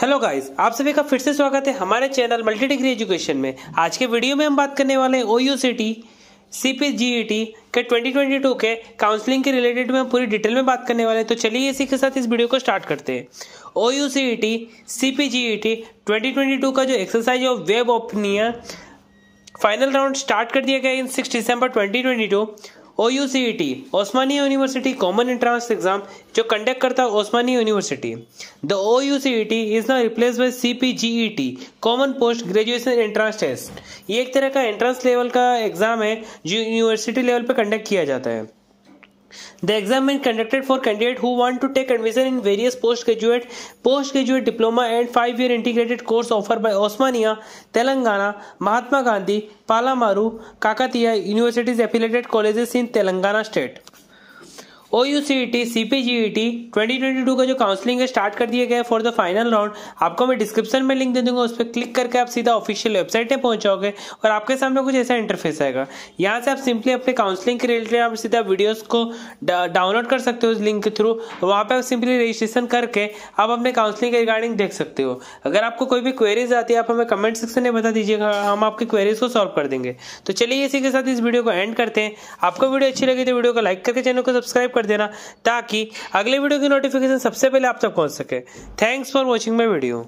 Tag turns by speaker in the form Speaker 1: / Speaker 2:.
Speaker 1: Hello guys आप सभी का फिर से स्वागत है हमारे चैनल मल्टी डिग्री एजुकेशन में आज के वीडियो में हम बात करने वाले हैं ओयू सी टी सी पी जी के 2022 के काउंसलिंग के रिलेटेड में हम पूरी डिटेल में बात करने वाले हैं तो चलिए इसी के साथ इस वीडियो को स्टार्ट करते हैं O U C E T C P G twenty का जो एक्सरसाइज ऑफ वेब ऑपनियर फाइनल राउंड स्टार्ट कर दिया गया in six December twenty O U C E T Osmania university common entrance exam जो कंडक्ट करता है Osmania university the O U C E T is ना replace by C P G E T common post graduation entrance test ये एक तरह का entrance level का exam है जो यूनिवर्सिटी लेवल पर कंडक्ट किया जाता है The exam is conducted for candidate who want to take admission in various postgraduate, postgraduate diploma and five-year integrated course offered by Osmania, Telangana, Mahatma Gandhi, Palamaru, Kakatiya Universities affiliated colleges in Telangana state. O U C E T C P G E T twenty twenty two का जो counselling है start कर दिया गया है for the final round आपको मैं description में लिंक दे दूंगा उस पर क्लिक करके आप सीधा ऑफिशियल वेबसाइट पर पहुंचाओगे और आपके सामने कुछ ऐसा इंटरफेस आएगा यहाँ से आप सिंपली अपने काउंसलिंग के रिलेटेड आप सीधा वीडियोज को डाउनलोड कर सकते हो उस लिंक के थ्रू वहाँ पर आप सिंपली रजिस्ट्रेशन करके आप अपने काउंसलिंग के रिगार्डिंग देख सकते हो अगर आपको कोई भी क्वेरीज आती है आप हमें कमेंट सेक्शन में बता दीजिएगा हम आपकी क्वेरीज को सॉल्व कर देंगे तो चलिए इसी के साथ इस वीडियो को एंड करते हैं आपको वीडियो अच्छी लगी तो वीडियो को लाइक करके चैनल को सब्सक्राइब कर कर देना ताकि अगले वीडियो की नोटिफिकेशन सबसे पहले आप तक पहुंच सके thanks for watching my video